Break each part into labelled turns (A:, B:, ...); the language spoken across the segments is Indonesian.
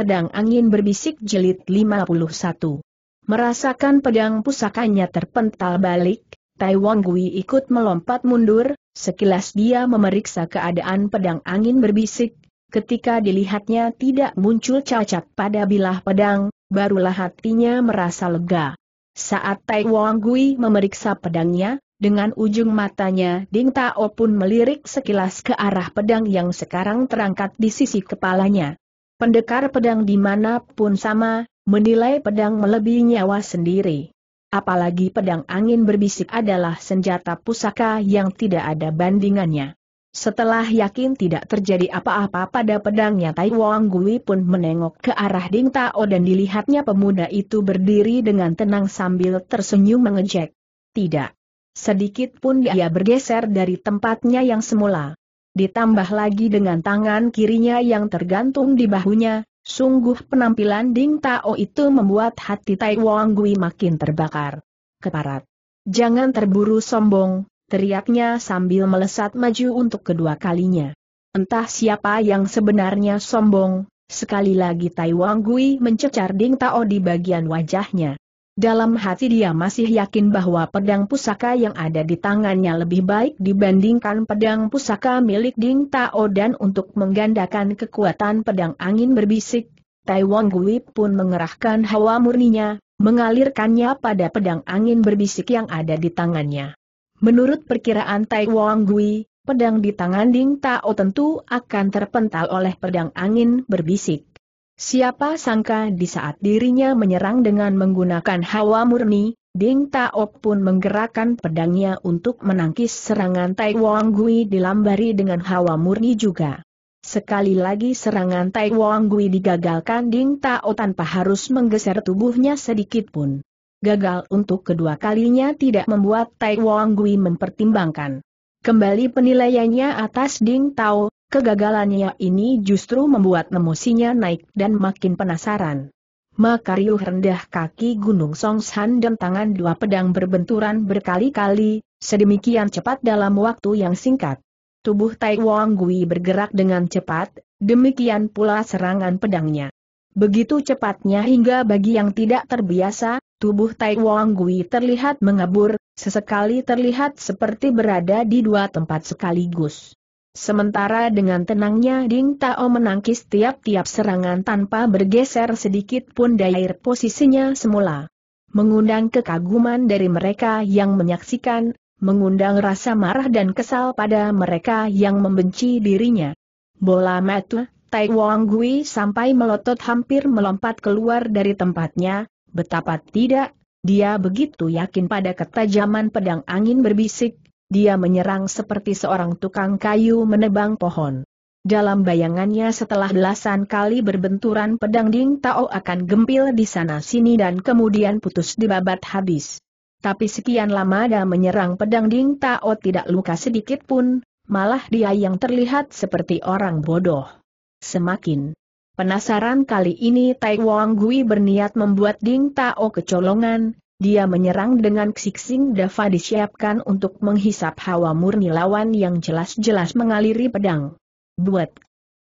A: Pedang Angin Berbisik jelit 51. Merasakan pedang pusakanya terpental balik, Tai Wong Gui ikut melompat mundur, sekilas dia memeriksa keadaan pedang angin berbisik, ketika dilihatnya tidak muncul cacat pada bilah pedang, barulah hatinya merasa lega. Saat Tai Wong Gui memeriksa pedangnya, dengan ujung matanya Ding Tao pun melirik sekilas ke arah pedang yang sekarang terangkat di sisi kepalanya. Pendekar pedang dimanapun sama, menilai pedang melebihi nyawa sendiri. Apalagi pedang angin berbisik adalah senjata pusaka yang tidak ada bandingannya. Setelah yakin tidak terjadi apa-apa pada pedangnya Tai Wang Gui pun menengok ke arah Ding Tao dan dilihatnya pemuda itu berdiri dengan tenang sambil tersenyum mengejek. Tidak. Sedikit pun dia bergeser dari tempatnya yang semula ditambah lagi dengan tangan kirinya yang tergantung di bahunya, sungguh penampilan Ding Tao itu membuat hati Tai Wang Gui makin terbakar. Keparat. Jangan terburu sombong, teriaknya sambil melesat maju untuk kedua kalinya. Entah siapa yang sebenarnya sombong, sekali lagi Tai Wang Gui mencecar Ding Tao di bagian wajahnya. Dalam hati dia masih yakin bahwa pedang pusaka yang ada di tangannya lebih baik dibandingkan pedang pusaka milik Ding Tao dan untuk menggandakan kekuatan pedang angin berbisik, Tai Wong Gui pun mengerahkan hawa murninya, mengalirkannya pada pedang angin berbisik yang ada di tangannya. Menurut perkiraan Tai Wong Gui, pedang di tangan Ding Tao tentu akan terpental oleh pedang angin berbisik. Siapa sangka di saat dirinya menyerang dengan menggunakan hawa murni, Ding Tao pun menggerakkan pedangnya untuk menangkis serangan Tai Wong Gui dilambari dengan hawa murni juga. Sekali lagi serangan Tai Wong Gui digagalkan Ding Tao tanpa harus menggeser tubuhnya sedikit pun. Gagal untuk kedua kalinya tidak membuat Tai Wong Gui mempertimbangkan. Kembali penilaiannya atas Ding Tao, Kegagalannya ini justru membuat emosinya naik dan makin penasaran. Maka riuh rendah kaki Gunung Songshan dan tangan dua pedang berbenturan berkali-kali, sedemikian cepat dalam waktu yang singkat. Tubuh Tai Wang Gui bergerak dengan cepat, demikian pula serangan pedangnya. Begitu cepatnya hingga bagi yang tidak terbiasa, tubuh Tai Wang Gui terlihat mengabur, sesekali terlihat seperti berada di dua tempat sekaligus. Sementara dengan tenangnya Ding Tao menangkis tiap-tiap serangan tanpa bergeser sedikit pun dari posisinya semula. Mengundang kekaguman dari mereka yang menyaksikan, mengundang rasa marah dan kesal pada mereka yang membenci dirinya. Bola mata, Tai Wang Gui sampai melotot hampir melompat keluar dari tempatnya, betapa tidak, dia begitu yakin pada ketajaman pedang angin berbisik, dia menyerang seperti seorang tukang kayu menebang pohon. Dalam bayangannya setelah belasan kali berbenturan pedang Ding Tao akan gempil di sana-sini dan kemudian putus di babat habis. Tapi sekian lama dia menyerang pedang Ding Tao tidak luka sedikit pun, malah dia yang terlihat seperti orang bodoh. Semakin penasaran kali ini Tai Wang Gui berniat membuat Ding Tao kecolongan, dia menyerang dengan ksiksing. Dava disiapkan untuk menghisap hawa murni lawan yang jelas-jelas mengaliri pedang. Buat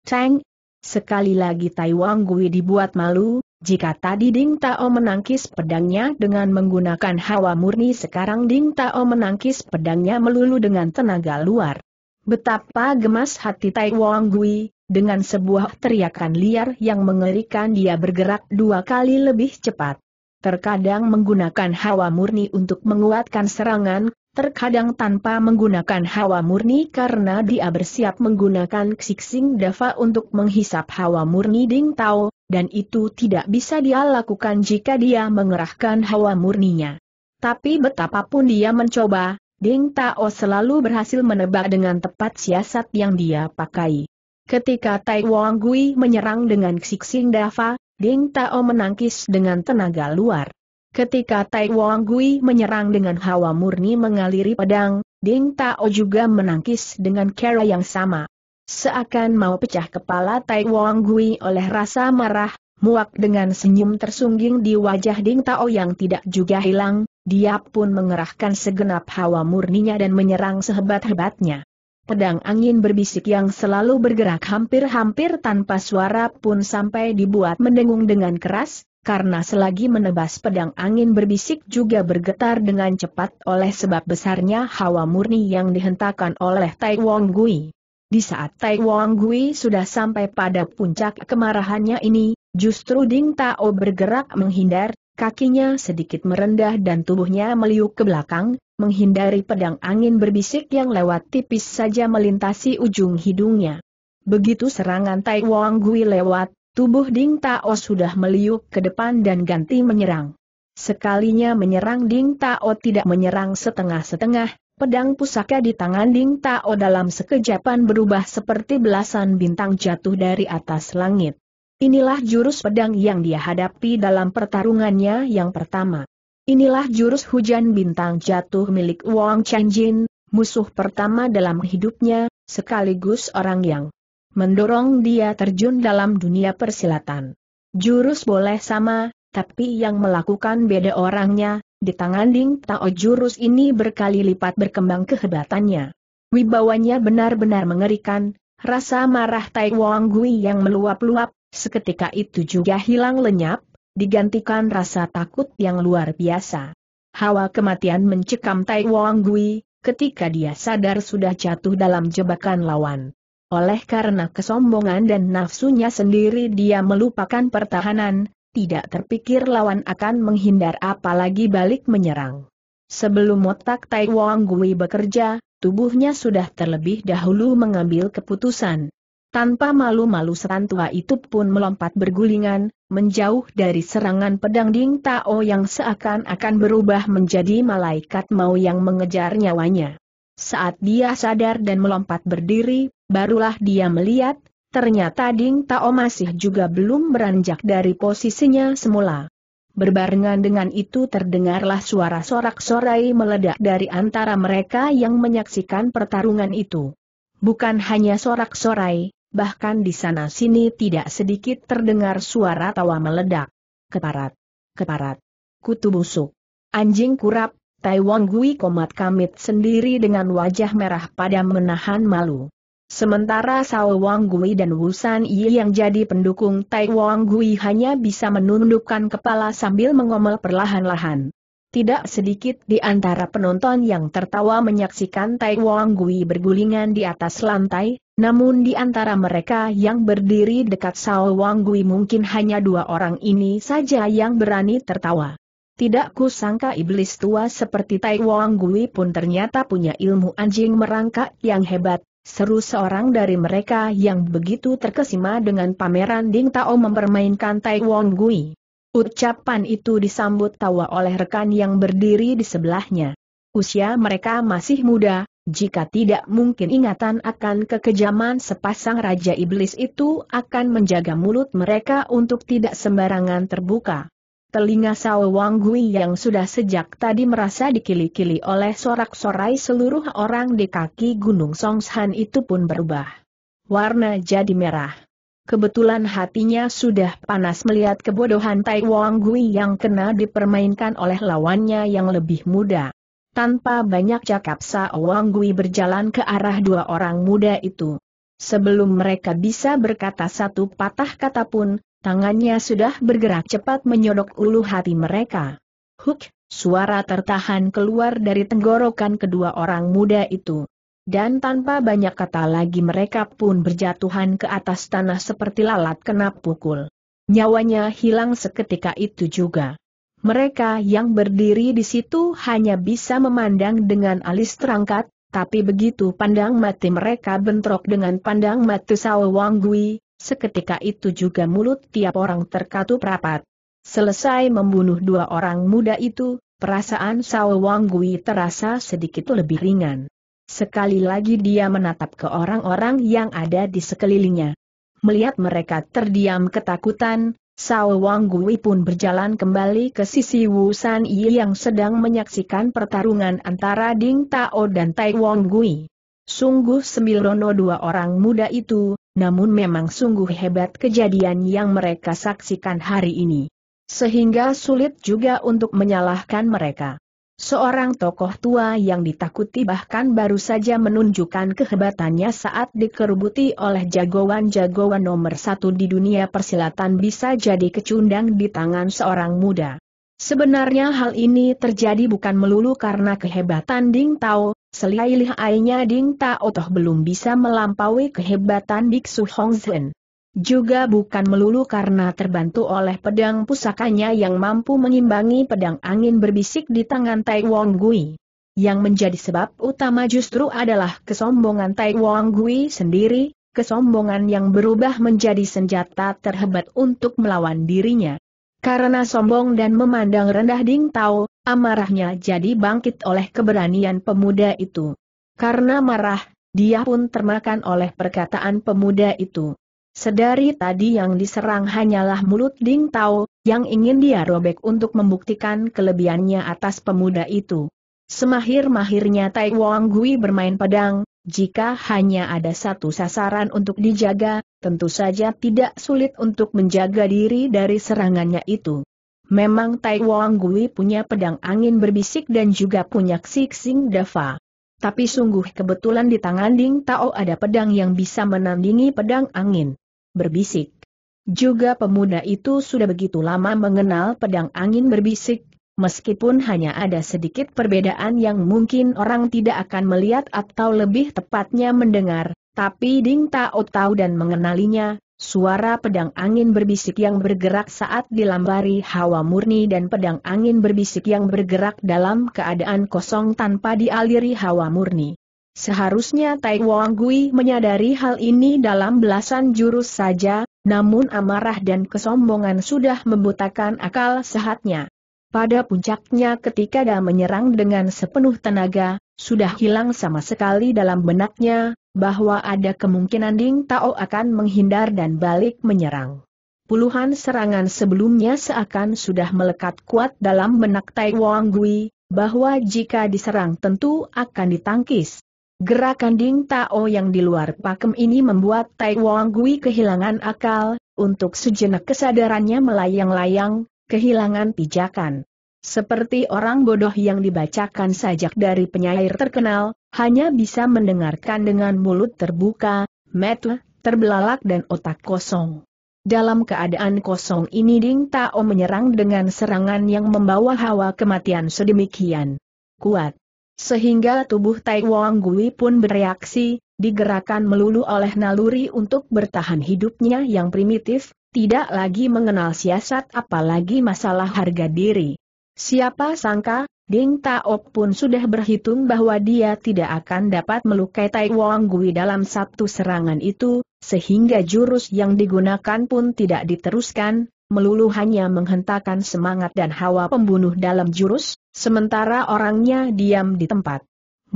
A: Cheng, sekali lagi Tai Wang Gui dibuat malu, jika tadi Ding Tao menangkis pedangnya dengan menggunakan hawa murni sekarang Ding Tao menangkis pedangnya melulu dengan tenaga luar. Betapa gemas hati Tai Wang Gui, dengan sebuah teriakan liar yang mengerikan dia bergerak dua kali lebih cepat terkadang menggunakan hawa murni untuk menguatkan serangan, terkadang tanpa menggunakan hawa murni karena dia bersiap menggunakan xixing Dava untuk menghisap hawa murni Ding Tao, dan itu tidak bisa dia lakukan jika dia mengerahkan hawa murninya. Tapi betapapun dia mencoba, Ding Tao selalu berhasil menebak dengan tepat siasat yang dia pakai. Ketika Tai Wong Gui menyerang dengan xixing Dava, Ding Tao menangkis dengan tenaga luar. Ketika Tai Wong Gui menyerang dengan hawa murni mengaliri pedang, Ding Tao juga menangkis dengan cara yang sama. Seakan mau pecah kepala Tai Wong Gui oleh rasa marah, muak dengan senyum tersungging di wajah Ding Tao yang tidak juga hilang, dia pun mengerahkan segenap hawa murninya dan menyerang sehebat-hebatnya pedang angin berbisik yang selalu bergerak hampir-hampir tanpa suara pun sampai dibuat mendengung dengan keras, karena selagi menebas pedang angin berbisik juga bergetar dengan cepat oleh sebab besarnya hawa murni yang dihentakkan oleh Tai Wong Gui. Di saat Tai Wong Gui sudah sampai pada puncak kemarahannya ini, justru Ding Tao bergerak menghindar, kakinya sedikit merendah dan tubuhnya meliuk ke belakang, menghindari pedang angin berbisik yang lewat tipis saja melintasi ujung hidungnya. Begitu serangan Tai Wang Gui lewat, tubuh Ding Tao sudah meliuk ke depan dan ganti menyerang. Sekalinya menyerang Ding Tao tidak menyerang setengah-setengah, Pedang pusaka di tangan Ding Tao dalam sekejapan berubah seperti belasan bintang jatuh dari atas langit. Inilah jurus pedang yang dia hadapi dalam pertarungannya yang pertama. Inilah jurus hujan bintang jatuh milik Wang Changjin, musuh pertama dalam hidupnya, sekaligus orang yang mendorong dia terjun dalam dunia persilatan. Jurus boleh sama, tapi yang melakukan beda orangnya, di tangan Ding Tao jurus ini berkali lipat berkembang kehebatannya. Wibawanya benar-benar mengerikan, rasa marah Tai Wang Gui yang meluap-luap, seketika itu juga hilang lenyap, digantikan rasa takut yang luar biasa. Hawa kematian mencekam Tai Wong Gui, ketika dia sadar sudah jatuh dalam jebakan lawan. Oleh karena kesombongan dan nafsunya sendiri dia melupakan pertahanan, tidak terpikir lawan akan menghindar apalagi balik menyerang. Sebelum otak Tai Wong Gui bekerja, tubuhnya sudah terlebih dahulu mengambil keputusan. Tanpa malu-malu serantua itu pun melompat bergulingan, menjauh dari serangan pedang Ding Tao yang seakan-akan berubah menjadi malaikat mau yang mengejar nyawanya. Saat dia sadar dan melompat berdiri, barulah dia melihat, ternyata Ding Tao masih juga belum beranjak dari posisinya semula. Berbarengan dengan itu terdengarlah suara sorak-sorai meledak dari antara mereka yang menyaksikan pertarungan itu. Bukan hanya sorak-sorai, bahkan di sana-sini tidak sedikit terdengar suara tawa meledak. Keparat, keparat, kutu busuk, anjing kurap, Taiwan Gui komat kamit sendiri dengan wajah merah pada menahan malu. Sementara Sao Wang Gui dan Wusan Yi yang jadi pendukung Tai Gui hanya bisa menundukkan kepala sambil mengomel perlahan-lahan. Tidak sedikit di antara penonton yang tertawa menyaksikan Tai Gui bergulingan di atas lantai, namun di antara mereka yang berdiri dekat Sao Wangui mungkin hanya dua orang ini saja yang berani tertawa. Tidak kusangka iblis tua seperti Tai Wangui pun ternyata punya ilmu anjing merangkak yang hebat, seru seorang dari mereka yang begitu terkesima dengan pameran Ding Tao mempermainkan Tai Wangui. Ucapan itu disambut tawa oleh rekan yang berdiri di sebelahnya. Usia mereka masih muda, jika tidak mungkin ingatan akan kekejaman sepasang Raja Iblis itu akan menjaga mulut mereka untuk tidak sembarangan terbuka. Telinga Sao Wang Gui yang sudah sejak tadi merasa dikili-kili oleh sorak-sorai seluruh orang di kaki Gunung Songshan itu pun berubah. Warna jadi merah. Kebetulan hatinya sudah panas melihat kebodohan Tai Wang Gui yang kena dipermainkan oleh lawannya yang lebih muda. Tanpa banyak cakap Wang Gui berjalan ke arah dua orang muda itu. Sebelum mereka bisa berkata satu patah kata pun, tangannya sudah bergerak cepat menyodok ulu hati mereka. Huk, suara tertahan keluar dari tenggorokan kedua orang muda itu. Dan tanpa banyak kata lagi mereka pun berjatuhan ke atas tanah seperti lalat kena pukul. Nyawanya hilang seketika itu juga. Mereka yang berdiri di situ hanya bisa memandang dengan alis terangkat, tapi begitu pandang mati mereka bentrok dengan pandang mati Sao Gui, seketika itu juga mulut tiap orang terkatup rapat. Selesai membunuh dua orang muda itu, perasaan Sao Gui terasa sedikit lebih ringan. Sekali lagi dia menatap ke orang-orang yang ada di sekelilingnya. Melihat mereka terdiam ketakutan, Sao Wang Gui pun berjalan kembali ke sisi Wu San Yi yang sedang menyaksikan pertarungan antara Ding Tao dan Tai Wanggui. Gui. Sungguh sembilono dua orang muda itu, namun memang sungguh hebat kejadian yang mereka saksikan hari ini. Sehingga sulit juga untuk menyalahkan mereka. Seorang tokoh tua yang ditakuti bahkan baru saja menunjukkan kehebatannya saat dikerubuti oleh jagoan-jagoan nomor satu di dunia persilatan bisa jadi kecundang di tangan seorang muda. Sebenarnya hal ini terjadi bukan melulu karena kehebatan Ding Tao, selai ainya Ding Tao toh belum bisa melampaui kehebatan Biksu Hong Zhen. Juga bukan melulu karena terbantu oleh pedang pusakanya yang mampu mengimbangi pedang angin berbisik di tangan Tai Wong Gui. Yang menjadi sebab utama justru adalah kesombongan Tai Wong Gui sendiri, kesombongan yang berubah menjadi senjata terhebat untuk melawan dirinya. Karena sombong dan memandang rendah Ding Tao, amarahnya jadi bangkit oleh keberanian pemuda itu. Karena marah, dia pun termakan oleh perkataan pemuda itu. Sedari tadi yang diserang hanyalah mulut Ding Tao, yang ingin dia robek untuk membuktikan kelebihannya atas pemuda itu. Semahir-mahirnya Tai Wang Gui bermain pedang, jika hanya ada satu sasaran untuk dijaga, tentu saja tidak sulit untuk menjaga diri dari serangannya itu. Memang Tai Wang Gui punya pedang angin berbisik dan juga punya Xing Dava. Tapi sungguh kebetulan di tangan Ding Tao ada pedang yang bisa menandingi pedang angin berbisik. Juga pemuda itu sudah begitu lama mengenal pedang angin berbisik, meskipun hanya ada sedikit perbedaan yang mungkin orang tidak akan melihat atau lebih tepatnya mendengar, tapi Ding Tao tahu dan mengenalinya, suara pedang angin berbisik yang bergerak saat dilambari hawa murni dan pedang angin berbisik yang bergerak dalam keadaan kosong tanpa dialiri hawa murni. Seharusnya Tai Wang Gui menyadari hal ini dalam belasan jurus saja, namun amarah dan kesombongan sudah membutakan akal sehatnya. Pada puncaknya ketika dia menyerang dengan sepenuh tenaga, sudah hilang sama sekali dalam benaknya, bahwa ada kemungkinan Ding Tao akan menghindar dan balik menyerang. Puluhan serangan sebelumnya seakan sudah melekat kuat dalam benak Tai Wang Gui, bahwa jika diserang tentu akan ditangkis. Gerakan Ding Tao yang di luar pakem ini membuat Tai Wang Gui kehilangan akal, untuk sejenak kesadarannya melayang-layang, kehilangan pijakan. Seperti orang bodoh yang dibacakan sajak dari penyair terkenal, hanya bisa mendengarkan dengan mulut terbuka, mata terbelalak dan otak kosong. Dalam keadaan kosong ini Ding Tao menyerang dengan serangan yang membawa hawa kematian sedemikian kuat. Sehingga tubuh Tai Wong Gui pun bereaksi, digerakkan melulu oleh naluri untuk bertahan hidupnya yang primitif, tidak lagi mengenal siasat apalagi masalah harga diri. Siapa sangka, Ding Taok pun sudah berhitung bahwa dia tidak akan dapat melukai Tai Wong Gui dalam satu serangan itu, sehingga jurus yang digunakan pun tidak diteruskan, melulu hanya menghentakkan semangat dan hawa pembunuh dalam jurus, sementara orangnya diam di tempat.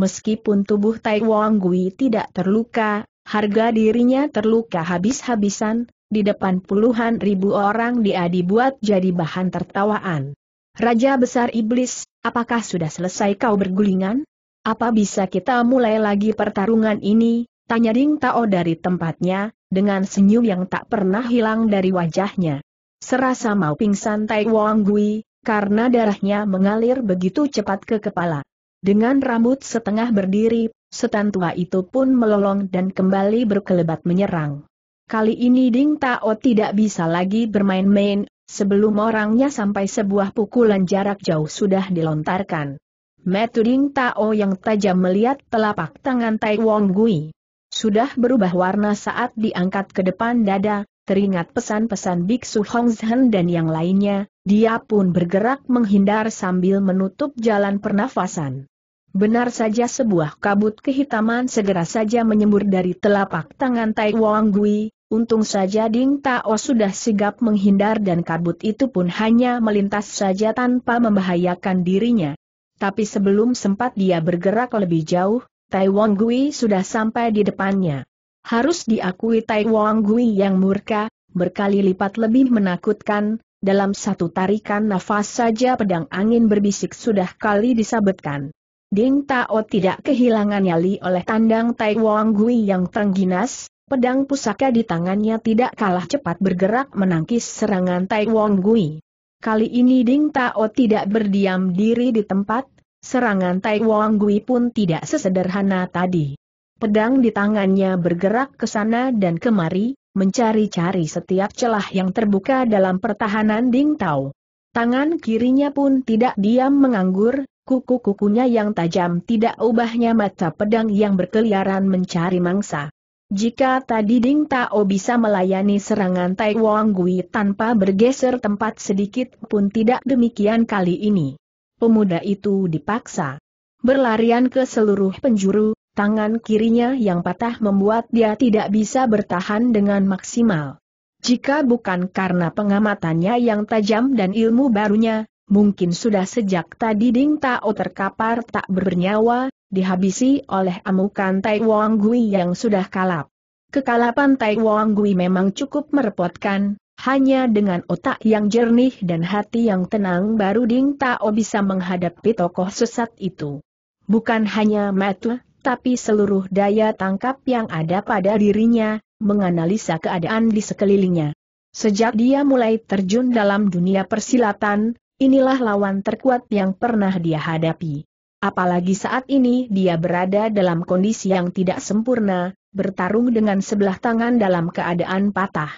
A: Meskipun tubuh Tai Wang Gui tidak terluka, harga dirinya terluka habis-habisan, di depan puluhan ribu orang dia dibuat jadi bahan tertawaan. Raja Besar Iblis, apakah sudah selesai kau bergulingan? Apa bisa kita mulai lagi pertarungan ini? Tanya Ding Tao dari tempatnya, dengan senyum yang tak pernah hilang dari wajahnya. Serasa mau pingsan Tai Wang Gui, karena darahnya mengalir begitu cepat ke kepala. Dengan rambut setengah berdiri, setan tua itu pun melolong dan kembali berkelebat menyerang. Kali ini Ding Tao tidak bisa lagi bermain-main, sebelum orangnya sampai sebuah pukulan jarak jauh sudah dilontarkan. Metu Ding Tao yang tajam melihat telapak tangan Tai Wong Gui. Sudah berubah warna saat diangkat ke depan dada, teringat pesan-pesan Biksu Hongzhen dan yang lainnya, dia pun bergerak menghindar sambil menutup jalan pernafasan. Benar saja sebuah kabut kehitaman segera saja menyembur dari telapak tangan Tai Wang Gui, untung saja Ding Tao sudah sigap menghindar dan kabut itu pun hanya melintas saja tanpa membahayakan dirinya. Tapi sebelum sempat dia bergerak lebih jauh, Tai Wang Gui sudah sampai di depannya. Harus diakui Tai Wang Gui yang murka, berkali lipat lebih menakutkan, dalam satu tarikan nafas saja pedang angin berbisik sudah kali disabetkan. Ding Tao tidak kehilangan nyali oleh tandang Tai Wang Gui yang terengginas, pedang pusaka di tangannya tidak kalah cepat bergerak menangkis serangan Tai Wang Gui. Kali ini Ding Tao tidak berdiam diri di tempat, serangan Tai Wang Gui pun tidak sesederhana tadi pedang di tangannya bergerak ke sana dan kemari, mencari-cari setiap celah yang terbuka dalam pertahanan Ding Tao. Tangan kirinya pun tidak diam menganggur, kuku-kukunya yang tajam tidak ubahnya mata pedang yang berkeliaran mencari mangsa. Jika tadi Ding Tao bisa melayani serangan Tai Wang Gui tanpa bergeser tempat sedikit pun tidak demikian kali ini. Pemuda itu dipaksa berlarian ke seluruh penjuru, tangan kirinya yang patah membuat dia tidak bisa bertahan dengan maksimal. Jika bukan karena pengamatannya yang tajam dan ilmu barunya, mungkin sudah sejak tadi Ding Tao terkapar tak bernyawa, dihabisi oleh amukan Tai Wang Gui yang sudah kalap. Kekalapan Tai Wang Gui memang cukup merepotkan, hanya dengan otak yang jernih dan hati yang tenang baru Ding Tao bisa menghadapi tokoh sesat itu. Bukan hanya Matu, tapi seluruh daya tangkap yang ada pada dirinya, menganalisa keadaan di sekelilingnya. Sejak dia mulai terjun dalam dunia persilatan, inilah lawan terkuat yang pernah dia hadapi. Apalagi saat ini dia berada dalam kondisi yang tidak sempurna, bertarung dengan sebelah tangan dalam keadaan patah.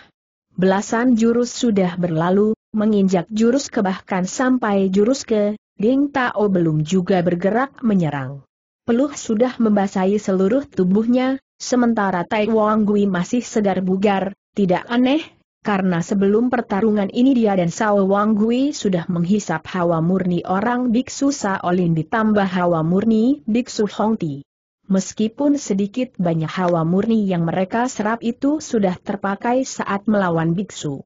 A: Belasan jurus sudah berlalu, menginjak jurus ke bahkan sampai jurus ke, Ding Tao belum juga bergerak menyerang peluh sudah membasahi seluruh tubuhnya, sementara Tai Wang Gui masih segar bugar, tidak aneh, karena sebelum pertarungan ini dia dan Sao Wang Gui sudah menghisap hawa murni orang Biksu Saolin ditambah hawa murni Biksu Hong Ti. Meskipun sedikit banyak hawa murni yang mereka serap itu sudah terpakai saat melawan Biksu.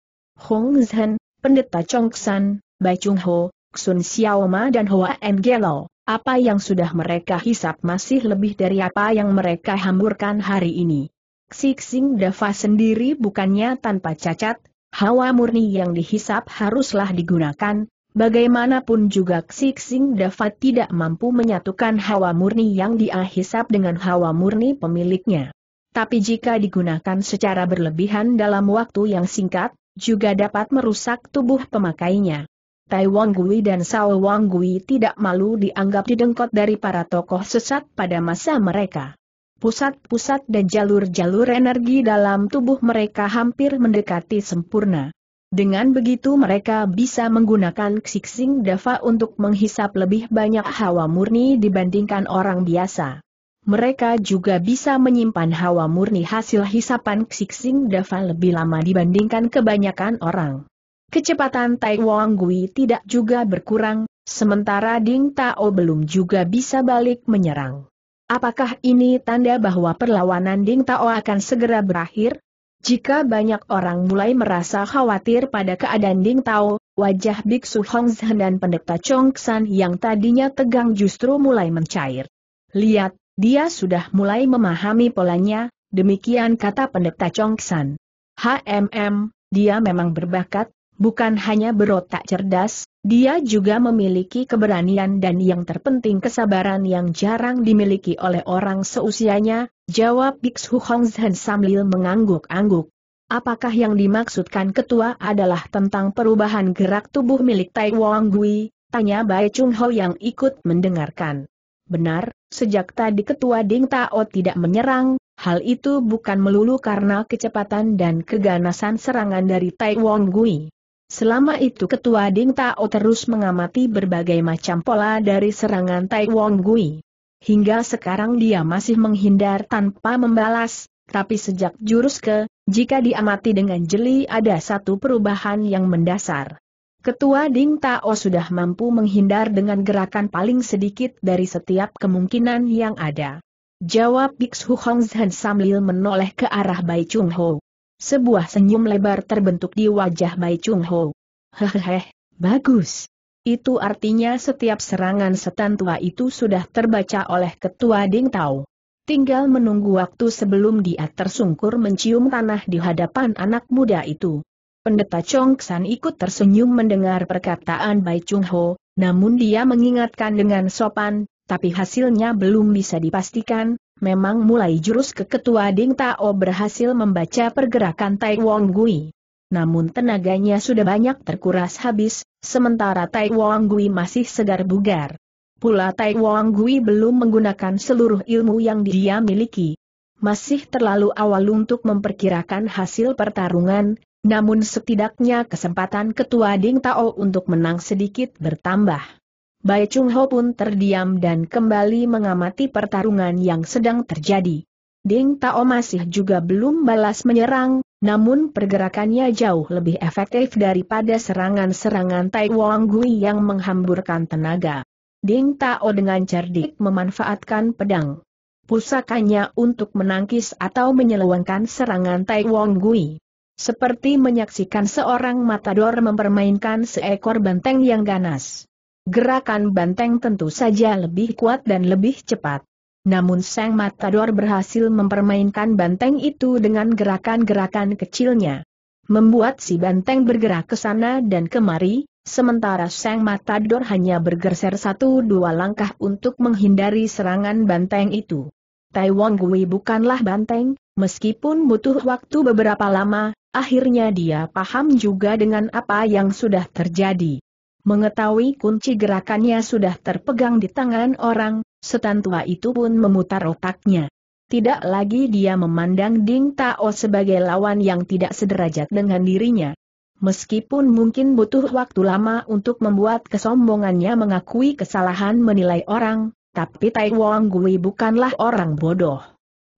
A: Hong Zhen, Pendeta Chong San, Bai Chung Ho, Sun Xiaoma dan Hoa Ngelo apa yang sudah mereka hisap masih lebih dari apa yang mereka hamburkan hari ini. Xixing Dava sendiri bukannya tanpa cacat, hawa murni yang dihisap haruslah digunakan, bagaimanapun juga Xixing Dava tidak mampu menyatukan hawa murni yang dia dengan hawa murni pemiliknya. Tapi jika digunakan secara berlebihan dalam waktu yang singkat, juga dapat merusak tubuh pemakainya. Tai Wang Gui dan Sao Wang Gui tidak malu dianggap didengkot dari para tokoh sesat pada masa mereka. Pusat-pusat dan jalur-jalur energi dalam tubuh mereka hampir mendekati sempurna. Dengan begitu mereka bisa menggunakan Xixing Dava untuk menghisap lebih banyak hawa murni dibandingkan orang biasa. Mereka juga bisa menyimpan hawa murni hasil hisapan Xixing Dava lebih lama dibandingkan kebanyakan orang. Kecepatan Tai Wong Gui tidak juga berkurang, sementara Ding Tao belum juga bisa balik menyerang. Apakah ini tanda bahwa perlawanan Ding Tao akan segera berakhir? Jika banyak orang mulai merasa khawatir pada keadaan Ding Tao, wajah Biksu Hong Zhen dan pendeta Chong San yang tadinya tegang justru mulai mencair. Lihat, dia sudah mulai memahami polanya, demikian kata pendeta Chong San. HMM, dia memang berbakat, Bukan hanya berotak cerdas, dia juga memiliki keberanian dan yang terpenting kesabaran yang jarang dimiliki oleh orang seusianya, jawab Biksu Hongzhen sambil mengangguk-angguk. Apakah yang dimaksudkan ketua adalah tentang perubahan gerak tubuh milik Tai Wong Gui? Tanya Bai Chung Ho yang ikut mendengarkan. Benar, sejak tadi ketua Ding Tao tidak menyerang, hal itu bukan melulu karena kecepatan dan keganasan serangan dari Tai Wong Gui. Selama itu Ketua Ding Tao terus mengamati berbagai macam pola dari serangan Tai Wong Gui. Hingga sekarang dia masih menghindar tanpa membalas, tapi sejak jurus ke, jika diamati dengan jeli ada satu perubahan yang mendasar. Ketua Ding Tao sudah mampu menghindar dengan gerakan paling sedikit dari setiap kemungkinan yang ada. Jawab Biksu Hong Zhan sambil menoleh ke arah Bai Chung Ho. Sebuah senyum lebar terbentuk di wajah Bai Chung Ho. Hehehe, bagus. Itu artinya setiap serangan setan tua itu sudah terbaca oleh ketua Ding Tao. Tinggal menunggu waktu sebelum dia tersungkur mencium tanah di hadapan anak muda itu. Pendeta Chong San ikut tersenyum mendengar perkataan Bai Chung Ho, namun dia mengingatkan dengan sopan, tapi hasilnya belum bisa dipastikan, memang mulai jurus ke Ketua Ding Tao berhasil membaca pergerakan Tai Wong Gui. Namun tenaganya sudah banyak terkuras habis, sementara Tai Wong Gui masih segar bugar. Pula Tai Wong Gui belum menggunakan seluruh ilmu yang dia miliki. Masih terlalu awal untuk memperkirakan hasil pertarungan, namun setidaknya kesempatan ketua Ding Tao untuk menang sedikit bertambah. Bai Chung Ho pun terdiam dan kembali mengamati pertarungan yang sedang terjadi. Ding Tao masih juga belum balas menyerang, namun pergerakannya jauh lebih efektif daripada serangan-serangan Tai Wang Gui yang menghamburkan tenaga. Ding Tao dengan cerdik memanfaatkan pedang pusakanya untuk menangkis atau menyelewengkan serangan Tai Wang Gui. Seperti menyaksikan seorang matador mempermainkan seekor benteng yang ganas. Gerakan banteng tentu saja lebih kuat dan lebih cepat. Namun Sang Matador berhasil mempermainkan banteng itu dengan gerakan-gerakan kecilnya. Membuat si banteng bergerak ke sana dan kemari, sementara Sang Matador hanya bergeser satu dua langkah untuk menghindari serangan banteng itu. Tai Wong Gui bukanlah banteng, meskipun butuh waktu beberapa lama, akhirnya dia paham juga dengan apa yang sudah terjadi. Mengetahui kunci gerakannya sudah terpegang di tangan orang, setan tua itu pun memutar otaknya. Tidak lagi dia memandang Ding Tao sebagai lawan yang tidak sederajat dengan dirinya. Meskipun mungkin butuh waktu lama untuk membuat kesombongannya mengakui kesalahan menilai orang, tapi Tai Wong Gui bukanlah orang bodoh.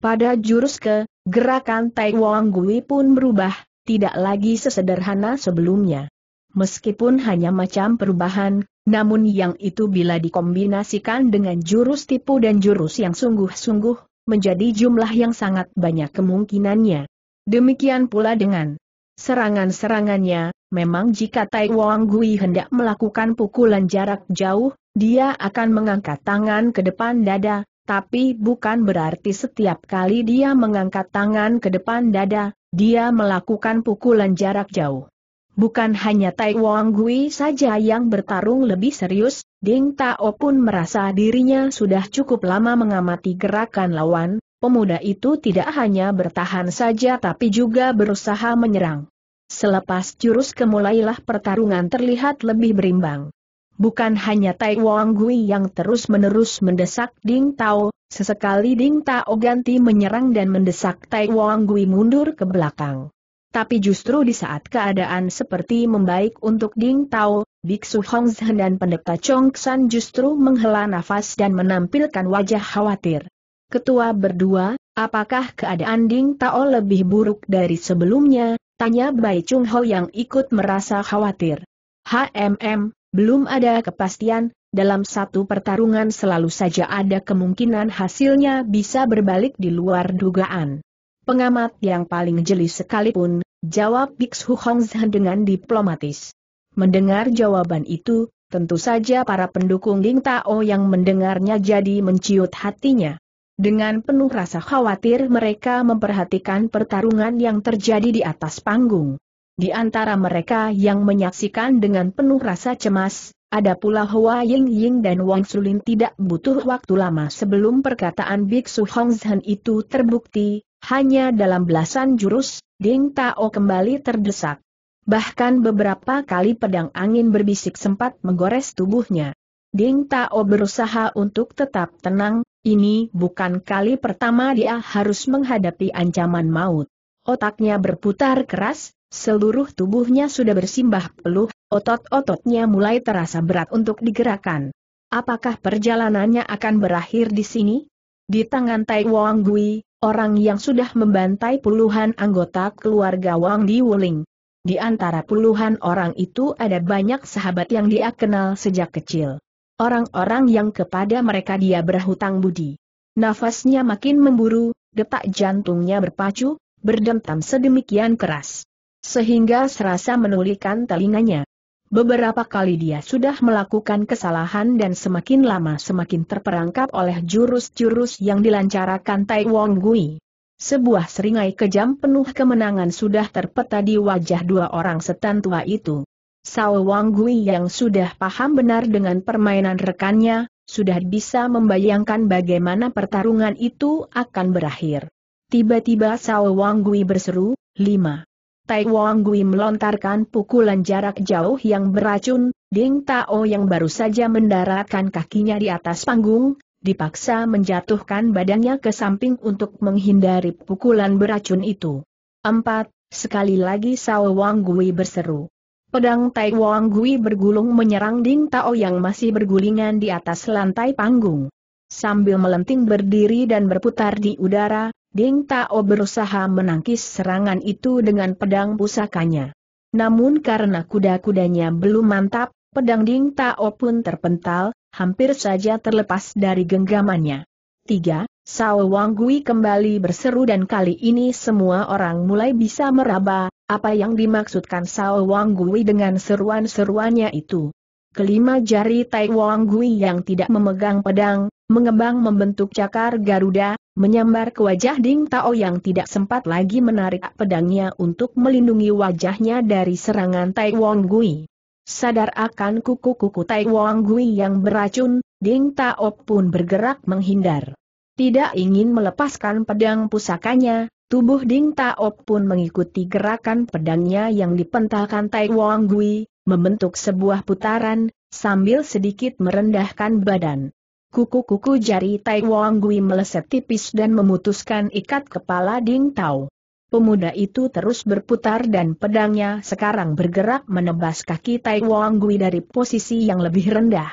A: Pada jurus ke, gerakan Tai Wong Gui pun berubah, tidak lagi sesederhana sebelumnya. Meskipun hanya macam perubahan, namun yang itu bila dikombinasikan dengan jurus tipu dan jurus yang sungguh-sungguh, menjadi jumlah yang sangat banyak kemungkinannya. Demikian pula dengan serangan-serangannya, memang jika Tai Wang Gui hendak melakukan pukulan jarak jauh, dia akan mengangkat tangan ke depan dada, tapi bukan berarti setiap kali dia mengangkat tangan ke depan dada, dia melakukan pukulan jarak jauh. Bukan hanya Tai Wang Gui saja yang bertarung lebih serius, Ding Tao pun merasa dirinya sudah cukup lama mengamati gerakan lawan, pemuda itu tidak hanya bertahan saja tapi juga berusaha menyerang. Selepas jurus kemulailah pertarungan terlihat lebih berimbang. Bukan hanya Tai Wang Gui yang terus-menerus mendesak Ding Tao, sesekali Ding Tao ganti menyerang dan mendesak Tai Wang Gui mundur ke belakang tapi justru di saat keadaan seperti membaik untuk Ding Tao, Biksu Hong dan pendeta Chong San justru menghela nafas dan menampilkan wajah khawatir. Ketua berdua, apakah keadaan Ding Tao lebih buruk dari sebelumnya? Tanya Bai Chung Ho yang ikut merasa khawatir. HMM, belum ada kepastian, dalam satu pertarungan selalu saja ada kemungkinan hasilnya bisa berbalik di luar dugaan pengamat yang paling jeli sekalipun, jawab Biksu Hongzhen dengan diplomatis. Mendengar jawaban itu, tentu saja para pendukung Ding Tao yang mendengarnya jadi menciut hatinya. Dengan penuh rasa khawatir mereka memperhatikan pertarungan yang terjadi di atas panggung. Di antara mereka yang menyaksikan dengan penuh rasa cemas, ada pula Hua Ying Ying dan Wang Sulin tidak butuh waktu lama sebelum perkataan Biksu Hong Zhen itu terbukti, hanya dalam belasan jurus, Ding Tao kembali terdesak. Bahkan beberapa kali pedang angin berbisik sempat menggores tubuhnya. Ding Tao berusaha untuk tetap tenang, ini bukan kali pertama dia harus menghadapi ancaman maut. Otaknya berputar keras, Seluruh tubuhnya sudah bersimbah peluh, otot-ototnya mulai terasa berat untuk digerakkan. Apakah perjalanannya akan berakhir di sini? Di tangan Tai Wang Gui, orang yang sudah membantai puluhan anggota keluarga Wang Di Wuling. Di antara puluhan orang itu ada banyak sahabat yang dia kenal sejak kecil. Orang-orang yang kepada mereka dia berhutang budi. Nafasnya makin memburu, detak jantungnya berpacu, berdentam sedemikian keras sehingga serasa menulikan telinganya. Beberapa kali dia sudah melakukan kesalahan dan semakin lama semakin terperangkap oleh jurus-jurus yang dilancarkan Tai Wong Gui. Sebuah seringai kejam penuh kemenangan sudah terpeta di wajah dua orang setan tua itu. Sao Wang Gui yang sudah paham benar dengan permainan rekannya, sudah bisa membayangkan bagaimana pertarungan itu akan berakhir. Tiba-tiba Sao Wang Gui berseru, lima. Tai Wong Gui melontarkan pukulan jarak jauh yang beracun, Ding Tao yang baru saja mendaratkan kakinya di atas panggung, dipaksa menjatuhkan badannya ke samping untuk menghindari pukulan beracun itu. Empat, Sekali lagi Sao Wang Gui berseru. Pedang Tai Wang Gui bergulung menyerang Ding Tao yang masih bergulingan di atas lantai panggung. Sambil melenting berdiri dan berputar di udara, Ding Tao berusaha menangkis serangan itu dengan pedang pusakanya. Namun karena kuda-kudanya belum mantap, pedang Ding Tao pun terpental, hampir saja terlepas dari genggamannya. 3. Sao Wang Gui kembali berseru dan kali ini semua orang mulai bisa meraba, apa yang dimaksudkan Sao Wang Gui dengan seruan-seruannya itu. Kelima jari Tai Wang Gui yang tidak memegang pedang, mengembang membentuk cakar Garuda, menyambar ke wajah Ding Tao yang tidak sempat lagi menarik pedangnya untuk melindungi wajahnya dari serangan Tai Wang Gui. Sadar akan kuku-kuku Tai Wang Gui yang beracun, Ding Tao pun bergerak menghindar. Tidak ingin melepaskan pedang pusakanya, tubuh Ding Tao pun mengikuti gerakan pedangnya yang dipentalkan Tai Wang Gui, membentuk sebuah putaran, sambil sedikit merendahkan badan. Kuku-kuku jari Tai Wong Gui meleset tipis dan memutuskan ikat kepala Ding Tao. Pemuda itu terus berputar dan pedangnya sekarang bergerak menebas kaki Tai Wong Gui dari posisi yang lebih rendah.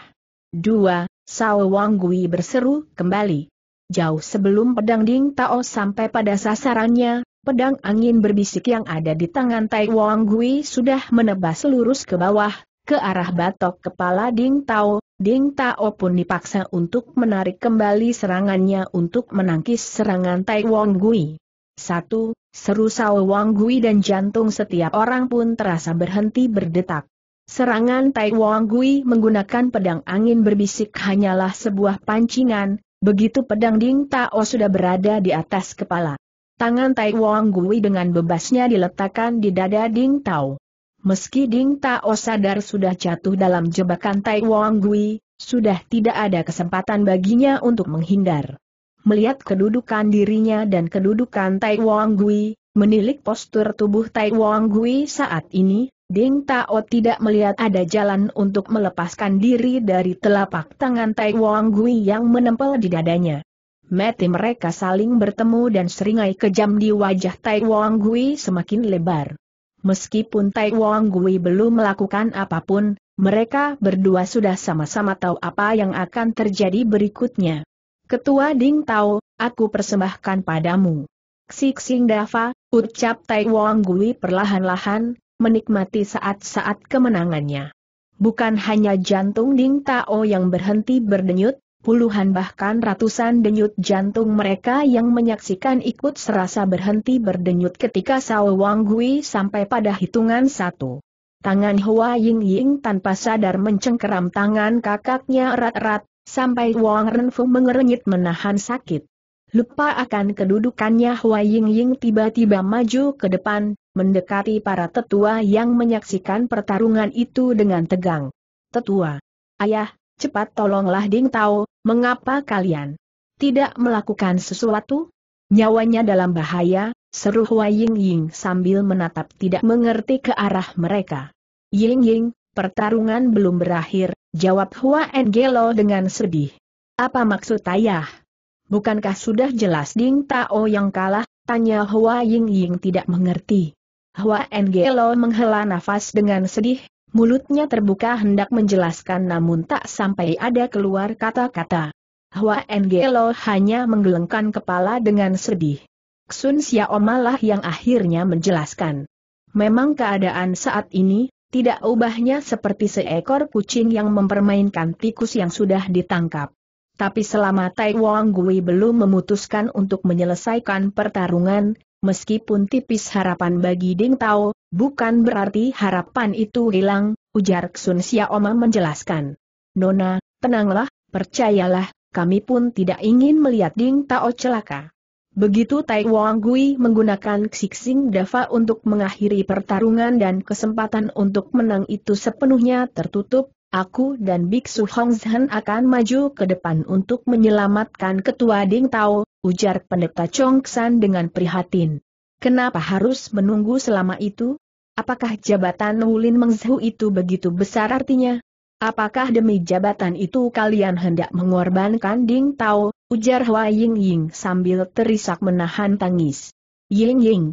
A: Dua, Sao Wong Gui berseru kembali. Jauh sebelum pedang Ding Tao sampai pada sasarannya, pedang angin berbisik yang ada di tangan Tai Wang Gui sudah menebas lurus ke bawah, ke arah batok kepala Ding Tao, Ding Tao pun dipaksa untuk menarik kembali serangannya untuk menangkis serangan Tai Wang Gui. Satu, seru Sao Wang Gui dan jantung setiap orang pun terasa berhenti berdetak. Serangan Tai Wang Gui menggunakan pedang angin berbisik hanyalah sebuah pancingan, begitu pedang Ding Tao sudah berada di atas kepala. Tangan Tai Wong Gui dengan bebasnya diletakkan di dada Ding Tao. Meski Ding Tao sadar sudah jatuh dalam jebakan Tai Wong Gui, sudah tidak ada kesempatan baginya untuk menghindar. Melihat kedudukan dirinya dan kedudukan Tai Wong Gui, menilik postur tubuh Tai Wong Gui saat ini, Ding Tao tidak melihat ada jalan untuk melepaskan diri dari telapak tangan Tai Wong Gui yang menempel di dadanya. Mati mereka saling bertemu dan seringai kejam di wajah Tai Wong Gui semakin lebar. Meskipun Tai Wong Gui belum melakukan apapun, mereka berdua sudah sama-sama tahu apa yang akan terjadi berikutnya. Ketua Ding Tao, aku persembahkan padamu. Xixing Dafa, ucap Tai Wong Gui perlahan-lahan, menikmati saat-saat kemenangannya. Bukan hanya jantung Ding Tao yang berhenti berdenyut, puluhan bahkan ratusan denyut jantung mereka yang menyaksikan ikut serasa berhenti berdenyut ketika Sao Wang Gui sampai pada hitungan satu. Tangan Hua Ying Ying tanpa sadar mencengkeram tangan kakaknya erat-erat, sampai Wang Renfu mengerenyit menahan sakit. Lupa akan kedudukannya Hua Ying Ying tiba-tiba maju ke depan, mendekati para tetua yang menyaksikan pertarungan itu dengan tegang. Tetua. Ayah, cepat tolonglah Ding Tao, mengapa kalian tidak melakukan sesuatu? Nyawanya dalam bahaya, seru Hua Ying Ying sambil menatap tidak mengerti ke arah mereka. Ying Ying, pertarungan belum berakhir, jawab Hua Engelo dengan sedih. Apa maksud ayah? Bukankah sudah jelas Ding Tao yang kalah? Tanya Hua Ying Ying tidak mengerti. Hua Engelo menghela nafas dengan sedih, Mulutnya terbuka hendak menjelaskan namun tak sampai ada keluar kata-kata. Hua Ngelo hanya menggelengkan kepala dengan sedih. Sun Xiao malah yang akhirnya menjelaskan. Memang keadaan saat ini, tidak ubahnya seperti seekor kucing yang mempermainkan tikus yang sudah ditangkap. Tapi selama Tai Wang Gui belum memutuskan untuk menyelesaikan pertarungan, meskipun tipis harapan bagi Ding Tao, Bukan berarti harapan itu hilang, ujar Sun Xiaoma menjelaskan. Nona, tenanglah, percayalah, kami pun tidak ingin melihat Ding Tao celaka. Begitu Tai Wang Gui menggunakan Xixing Dava untuk mengakhiri pertarungan dan kesempatan untuk menang itu sepenuhnya tertutup, aku dan Biksu Hong akan maju ke depan untuk menyelamatkan Ketua Ding Tao, ujar pendeta Chong San dengan prihatin. Kenapa harus menunggu selama itu? Apakah jabatan Wulin Mengzhu itu begitu besar artinya? Apakah demi jabatan itu kalian hendak mengorbankan Ding Tao? Ujar Hua Ying Ying sambil terisak menahan tangis. Ying Ying,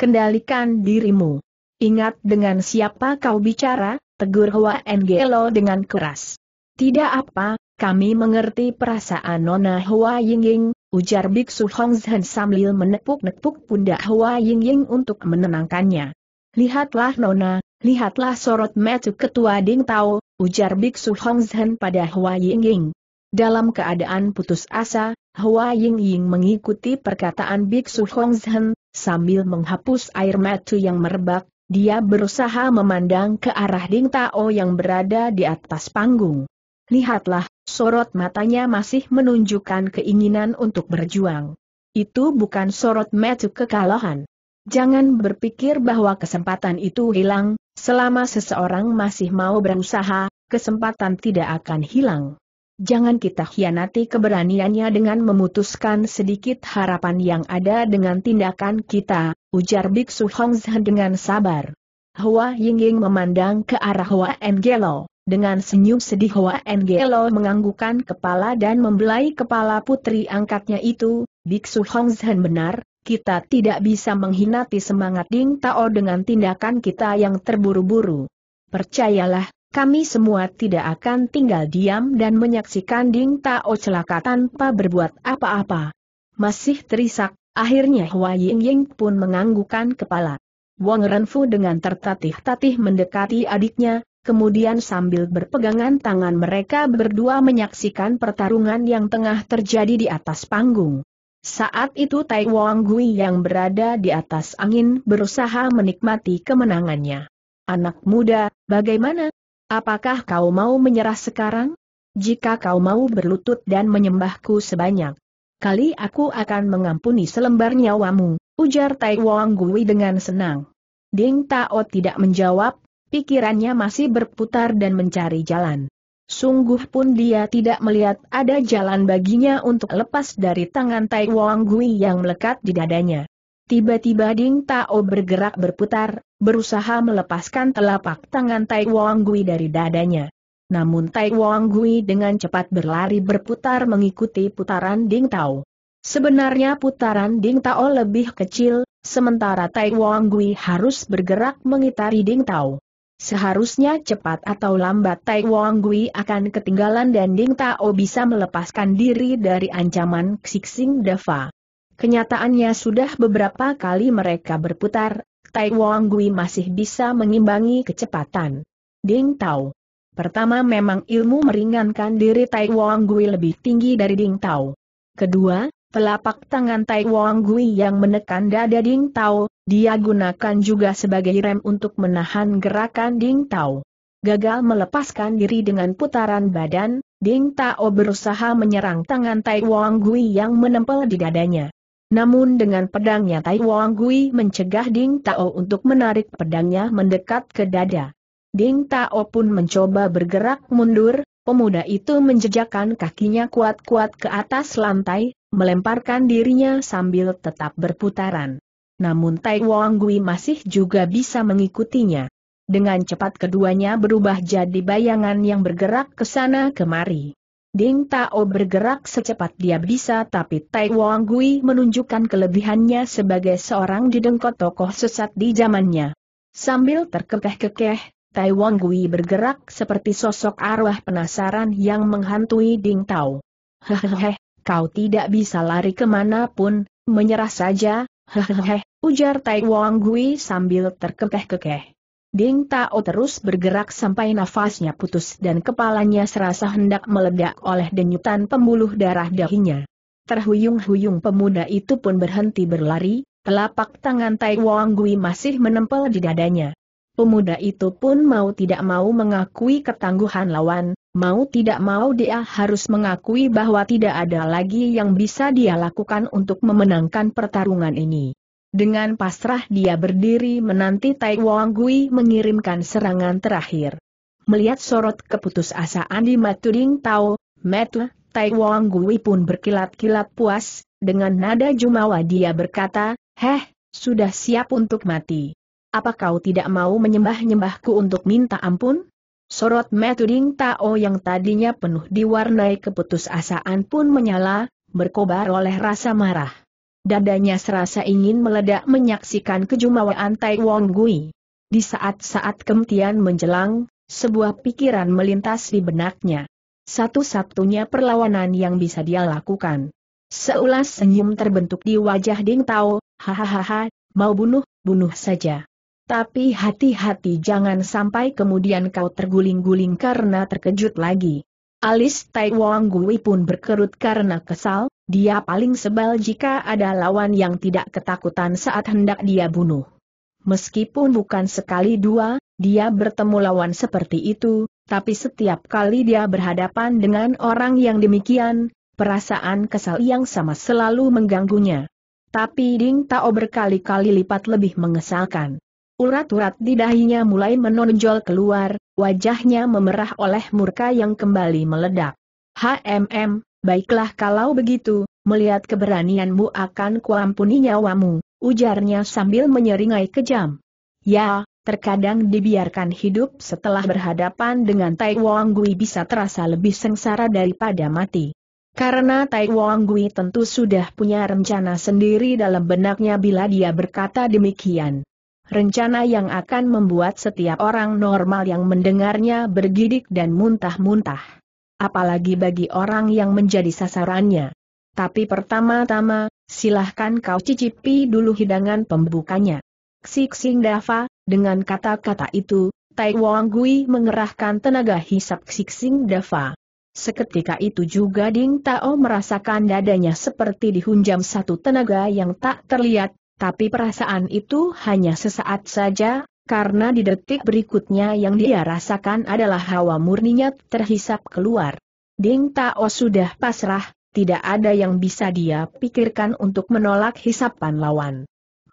A: kendalikan dirimu. Ingat dengan siapa kau bicara, tegur Hua Ngelo dengan keras. Tidak apa, kami mengerti perasaan Nona Hua Ying Ying, ujar biksu Hong Zhen sambil menepuk-nepuk pundak Hua Ying Ying untuk menenangkannya. Lihatlah Nona, lihatlah sorot metu ketua Ding Tao, ujar biksu Hong Zhen pada Hua Ying Ying. Dalam keadaan putus asa, Hua Ying Ying mengikuti perkataan biksu Hong Zhen, sambil menghapus air mata yang merebak, dia berusaha memandang ke arah Ding Tao yang berada di atas panggung. Lihatlah, sorot matanya masih menunjukkan keinginan untuk berjuang. Itu bukan sorot mata kekalahan. Jangan berpikir bahwa kesempatan itu hilang, selama seseorang masih mau berusaha, kesempatan tidak akan hilang. Jangan kita hianati keberaniannya dengan memutuskan sedikit harapan yang ada dengan tindakan kita, ujar Biksu Hongzhen dengan sabar. Hua Yingying memandang ke arah Hua Engelo. Dengan senyum sedih Hoa Ngelo menganggukan kepala dan membelai kepala putri angkatnya itu, Biksu Hongzhen benar, kita tidak bisa menghinati semangat Ding Tao dengan tindakan kita yang terburu-buru. Percayalah, kami semua tidak akan tinggal diam dan menyaksikan Ding Tao celaka tanpa berbuat apa-apa. Masih terisak, akhirnya Hua Ying Ying pun menganggukan kepala. Wang Renfu dengan tertatih-tatih mendekati adiknya, kemudian sambil berpegangan tangan mereka berdua menyaksikan pertarungan yang tengah terjadi di atas panggung. Saat itu Tai Wang Gui yang berada di atas angin berusaha menikmati kemenangannya. Anak muda, bagaimana? Apakah kau mau menyerah sekarang? Jika kau mau berlutut dan menyembahku sebanyak kali aku akan mengampuni selembar nyawamu, ujar Tai Wang Gui dengan senang. Ding Tao tidak menjawab, pikirannya masih berputar dan mencari jalan. Sungguh pun dia tidak melihat ada jalan baginya untuk lepas dari tangan Tai Wang Gui yang melekat di dadanya. Tiba-tiba Ding Tao bergerak berputar, berusaha melepaskan telapak tangan Tai Wang Gui dari dadanya. Namun Tai Wang Gui dengan cepat berlari berputar mengikuti putaran Ding Tao. Sebenarnya putaran Ding Tao lebih kecil, sementara Tai Wang Gui harus bergerak mengitari Ding Tao. Seharusnya cepat atau lambat Tai Wong Gui akan ketinggalan dan Ding Tao bisa melepaskan diri dari ancaman Xixing Dava. Kenyataannya sudah beberapa kali mereka berputar, Tai Wong Gui masih bisa mengimbangi kecepatan. Ding Tao. Pertama memang ilmu meringankan diri Tai Wong Gui lebih tinggi dari Ding Tao. Kedua, Telapak tangan Tai Wang Gui yang menekan dada Ding Tao, dia gunakan juga sebagai rem untuk menahan gerakan Ding Tao. Gagal melepaskan diri dengan putaran badan, Ding Tao berusaha menyerang tangan Tai Wang Gui yang menempel di dadanya. Namun dengan pedangnya Tai Wang Gui mencegah Ding Tao untuk menarik pedangnya mendekat ke dada. Ding Tao pun mencoba bergerak mundur, Pemuda itu menjejakkan kakinya kuat-kuat ke atas lantai, melemparkan dirinya sambil tetap berputaran. Namun Tai Wong Gui masih juga bisa mengikutinya. Dengan cepat keduanya berubah jadi bayangan yang bergerak ke sana kemari. Ding Tao bergerak secepat dia bisa tapi Tai Wong Gui menunjukkan kelebihannya sebagai seorang didengkot tokoh sesat di zamannya. Sambil terkekeh-kekeh, Tai Wong Gui bergerak seperti sosok arwah penasaran yang menghantui Ding Tao. Hehehe, kau tidak bisa lari kemanapun, menyerah saja, hehehe, ujar Tai Wong Gui sambil terkekeh-kekeh. Ding Tao terus bergerak sampai nafasnya putus dan kepalanya serasa hendak meledak oleh denyutan pembuluh darah dahinya. Terhuyung-huyung pemuda itu pun berhenti berlari, telapak tangan Tai Wong Gui masih menempel di dadanya. Pemuda itu pun mau tidak mau mengakui ketangguhan lawan, mau tidak mau dia harus mengakui bahwa tidak ada lagi yang bisa dia lakukan untuk memenangkan pertarungan ini. Dengan pasrah dia berdiri menanti Tai Wang Gui mengirimkan serangan terakhir. Melihat sorot keputusasaan di Matuding Tao, Metu, Tai Wang Gui pun berkilat-kilat puas, dengan nada jumawa dia berkata, Heh, sudah siap untuk mati apa kau tidak mau menyembah-nyembahku untuk minta ampun? Sorot Metuding Tao yang tadinya penuh diwarnai keputusasaan pun menyala, berkobar oleh rasa marah. Dadanya serasa ingin meledak menyaksikan kejumawaan Tai Wong Gui. Di saat-saat kemtian menjelang, sebuah pikiran melintas di benaknya. Satu-satunya perlawanan yang bisa dia lakukan. Seulas senyum terbentuk di wajah Ding Tao, hahaha, mau bunuh, bunuh saja. Tapi hati-hati jangan sampai kemudian kau terguling-guling karena terkejut lagi. Alis Tai Wang Gui pun berkerut karena kesal, dia paling sebal jika ada lawan yang tidak ketakutan saat hendak dia bunuh. Meskipun bukan sekali dua, dia bertemu lawan seperti itu, tapi setiap kali dia berhadapan dengan orang yang demikian, perasaan kesal yang sama selalu mengganggunya. Tapi Ding Tao berkali-kali lipat lebih mengesalkan. Urat-urat di dahinya mulai menonjol keluar, wajahnya memerah oleh murka yang kembali meledak. HMM, baiklah kalau begitu, melihat keberanianmu akan kuampuni nyawamu, ujarnya sambil menyeringai kejam. Ya, terkadang dibiarkan hidup setelah berhadapan dengan Tai Wong Gui bisa terasa lebih sengsara daripada mati. Karena Tai Wong Gui tentu sudah punya rencana sendiri dalam benaknya bila dia berkata demikian rencana yang akan membuat setiap orang normal yang mendengarnya bergidik dan muntah-muntah. Apalagi bagi orang yang menjadi sasarannya. Tapi pertama-tama, silahkan kau cicipi dulu hidangan pembukanya. Xixing Dava, dengan kata-kata itu, Tai Wang Gui mengerahkan tenaga hisap Xixing Dava. Seketika itu juga Ding Tao merasakan dadanya seperti dihunjam satu tenaga yang tak terlihat, tapi perasaan itu hanya sesaat saja, karena di detik berikutnya yang dia rasakan adalah hawa murninya terhisap keluar. Ding Tao sudah pasrah, tidak ada yang bisa dia pikirkan untuk menolak hisapan lawan.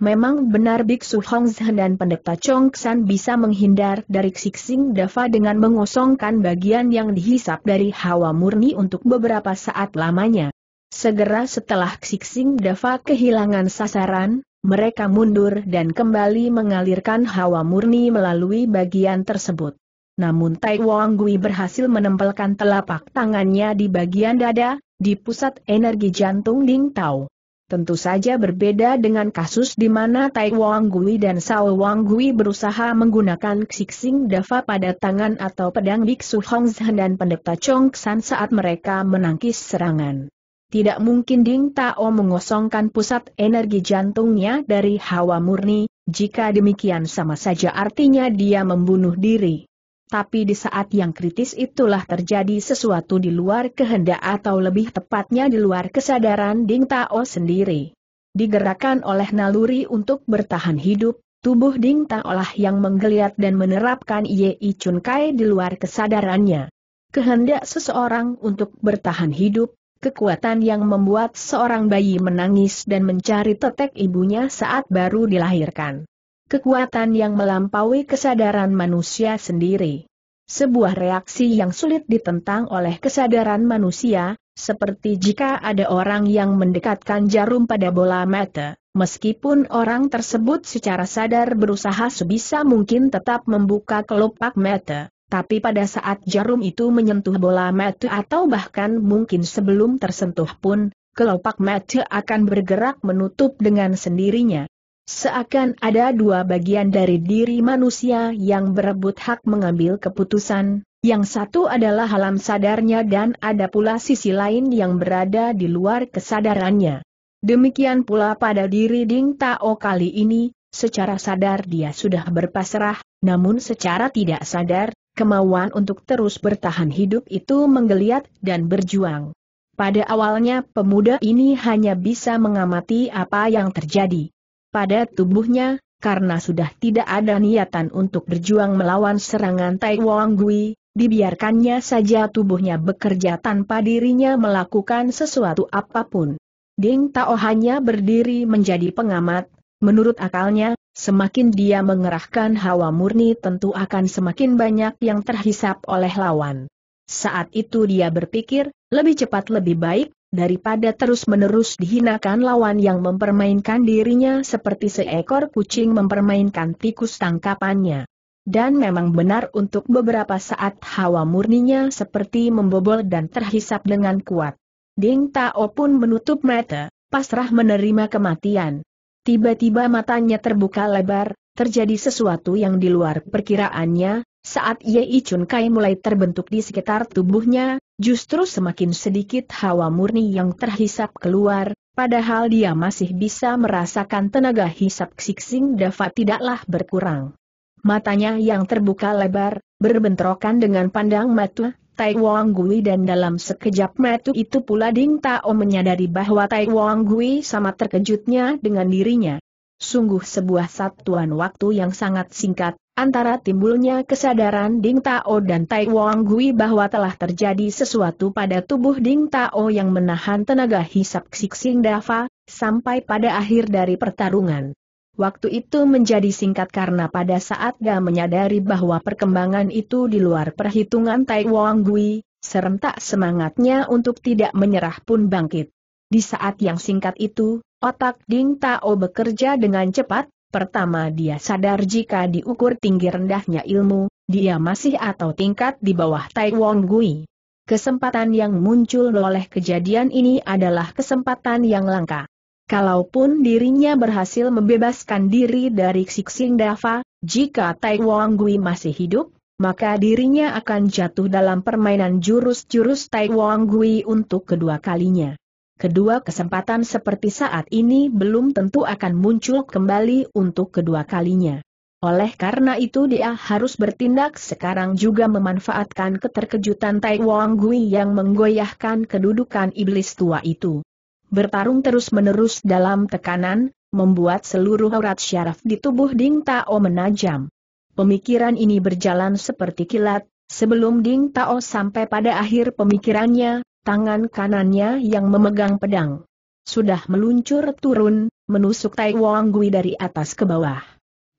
A: Memang benar Biksu Hong dan pendeta Chong San bisa menghindar dari Xixing Dava dengan mengosongkan bagian yang dihisap dari hawa murni untuk beberapa saat lamanya. Segera setelah Xixing Dava kehilangan sasaran, mereka mundur dan kembali mengalirkan hawa murni melalui bagian tersebut. Namun Tai Wong Gui berhasil menempelkan telapak tangannya di bagian dada, di pusat energi jantung Ding Tao. Tentu saja berbeda dengan kasus di mana Tai Wong Gui dan Sao Wong Gui berusaha menggunakan Xixing Dava pada tangan atau pedang Biksu Hong dan pendeta Chong San saat mereka menangkis serangan. Tidak mungkin Ding Tao mengosongkan pusat energi jantungnya dari hawa murni, jika demikian sama saja artinya dia membunuh diri. Tapi di saat yang kritis itulah terjadi sesuatu di luar kehendak atau lebih tepatnya di luar kesadaran Ding Tao sendiri. Digerakkan oleh naluri untuk bertahan hidup, tubuh Ding Tao lah yang menggeliat dan menerapkan Ye I Chun Kai di luar kesadarannya. Kehendak seseorang untuk bertahan hidup, kekuatan yang membuat seorang bayi menangis dan mencari tetek ibunya saat baru dilahirkan. Kekuatan yang melampaui kesadaran manusia sendiri. Sebuah reaksi yang sulit ditentang oleh kesadaran manusia, seperti jika ada orang yang mendekatkan jarum pada bola mata, meskipun orang tersebut secara sadar berusaha sebisa mungkin tetap membuka kelopak mata tapi pada saat jarum itu menyentuh bola mata atau bahkan mungkin sebelum tersentuh pun, kelopak mata akan bergerak menutup dengan sendirinya. Seakan ada dua bagian dari diri manusia yang berebut hak mengambil keputusan, yang satu adalah alam sadarnya dan ada pula sisi lain yang berada di luar kesadarannya. Demikian pula pada diri Ding Tao kali ini, secara sadar dia sudah berpasrah, namun secara tidak sadar, kemauan untuk terus bertahan hidup itu menggeliat dan berjuang. Pada awalnya pemuda ini hanya bisa mengamati apa yang terjadi pada tubuhnya, karena sudah tidak ada niatan untuk berjuang melawan serangan Tai Wong Gui, dibiarkannya saja tubuhnya bekerja tanpa dirinya melakukan sesuatu apapun. Ding Tao hanya berdiri menjadi pengamat, menurut akalnya, Semakin dia mengerahkan hawa murni tentu akan semakin banyak yang terhisap oleh lawan. Saat itu dia berpikir, lebih cepat lebih baik, daripada terus-menerus dihinakan lawan yang mempermainkan dirinya seperti seekor kucing mempermainkan tikus tangkapannya. Dan memang benar untuk beberapa saat hawa murninya seperti membobol dan terhisap dengan kuat. Ding Tao pun menutup mata, pasrah menerima kematian. Tiba-tiba matanya terbuka lebar, terjadi sesuatu yang di luar perkiraannya, saat Yei Chun Kai mulai terbentuk di sekitar tubuhnya, justru semakin sedikit hawa murni yang terhisap keluar, padahal dia masih bisa merasakan tenaga hisap siksing Dava tidaklah berkurang. Matanya yang terbuka lebar, berbentrokan dengan pandang mata Tai Wang Gui dan dalam sekejap metu itu pula Ding Tao menyadari bahwa Tai Wang Gui sama terkejutnya dengan dirinya. Sungguh sebuah satuan waktu yang sangat singkat, antara timbulnya kesadaran Ding Tao dan Tai Wang Gui bahwa telah terjadi sesuatu pada tubuh Ding Tao yang menahan tenaga hisap Xixing Dafa sampai pada akhir dari pertarungan. Waktu itu menjadi singkat karena pada saat gak menyadari bahwa perkembangan itu di luar perhitungan Tai Wang Gui, serentak semangatnya untuk tidak menyerah pun bangkit. Di saat yang singkat itu, otak Ding Tao bekerja dengan cepat, pertama dia sadar jika diukur tinggi rendahnya ilmu, dia masih atau tingkat di bawah Tai Wang Gui. Kesempatan yang muncul oleh kejadian ini adalah kesempatan yang langka. Kalaupun dirinya berhasil membebaskan diri dari Xixing Dava, jika Tai Wong Gui masih hidup, maka dirinya akan jatuh dalam permainan jurus-jurus Tai Wong Gui untuk kedua kalinya. Kedua kesempatan seperti saat ini belum tentu akan muncul kembali untuk kedua kalinya. Oleh karena itu dia harus bertindak sekarang juga memanfaatkan keterkejutan Tai Wong Gui yang menggoyahkan kedudukan iblis tua itu. Bertarung terus-menerus dalam tekanan, membuat seluruh aurat syaraf di tubuh Ding Tao menajam. Pemikiran ini berjalan seperti kilat, sebelum Ding Tao sampai pada akhir pemikirannya, tangan kanannya yang memegang pedang. Sudah meluncur turun, menusuk Tai Wang Gui dari atas ke bawah.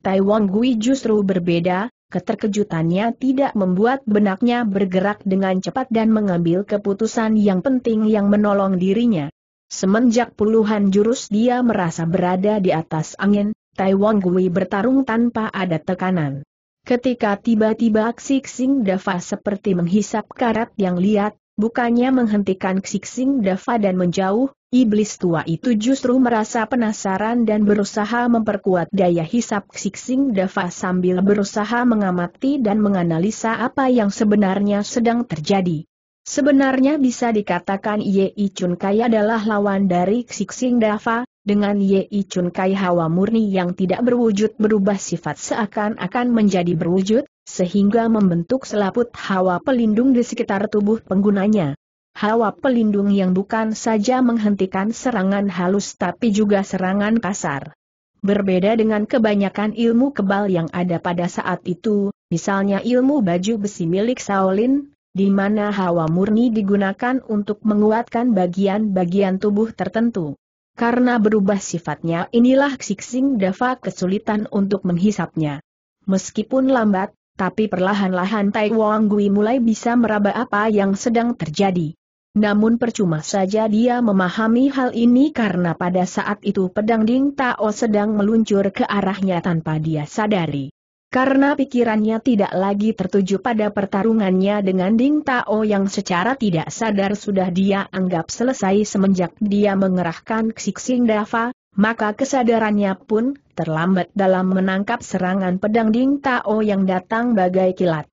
A: Tai Wang Gui justru berbeda, keterkejutannya tidak membuat benaknya bergerak dengan cepat dan mengambil keputusan yang penting yang menolong dirinya. Semenjak puluhan jurus dia merasa berada di atas angin, Tai Wong Gui bertarung tanpa ada tekanan. Ketika tiba-tiba Xixing Dava seperti menghisap karat yang liat, bukannya menghentikan Xixing Dava dan menjauh, iblis tua itu justru merasa penasaran dan berusaha memperkuat daya hisap Xixing Dava sambil berusaha mengamati dan menganalisa apa yang sebenarnya sedang terjadi. Sebenarnya bisa dikatakan Ye Chun Kai adalah lawan dari Xixing Dava, dengan Ye Chun Kai hawa murni yang tidak berwujud berubah sifat seakan-akan menjadi berwujud, sehingga membentuk selaput hawa pelindung di sekitar tubuh penggunanya. Hawa pelindung yang bukan saja menghentikan serangan halus tapi juga serangan kasar. Berbeda dengan kebanyakan ilmu kebal yang ada pada saat itu, misalnya ilmu baju besi milik Shaolin, di mana hawa murni digunakan untuk menguatkan bagian-bagian tubuh tertentu. Karena berubah sifatnya inilah Xixing Dava kesulitan untuk menghisapnya. Meskipun lambat, tapi perlahan-lahan Tai Wang Gui mulai bisa meraba apa yang sedang terjadi. Namun percuma saja dia memahami hal ini karena pada saat itu pedang Ding Tao sedang meluncur ke arahnya tanpa dia sadari. Karena pikirannya tidak lagi tertuju pada pertarungannya dengan Ding Tao yang secara tidak sadar sudah dia anggap selesai semenjak dia mengerahkan Xixing Dava, maka kesadarannya pun terlambat dalam menangkap serangan pedang Ding Tao yang datang bagai kilat.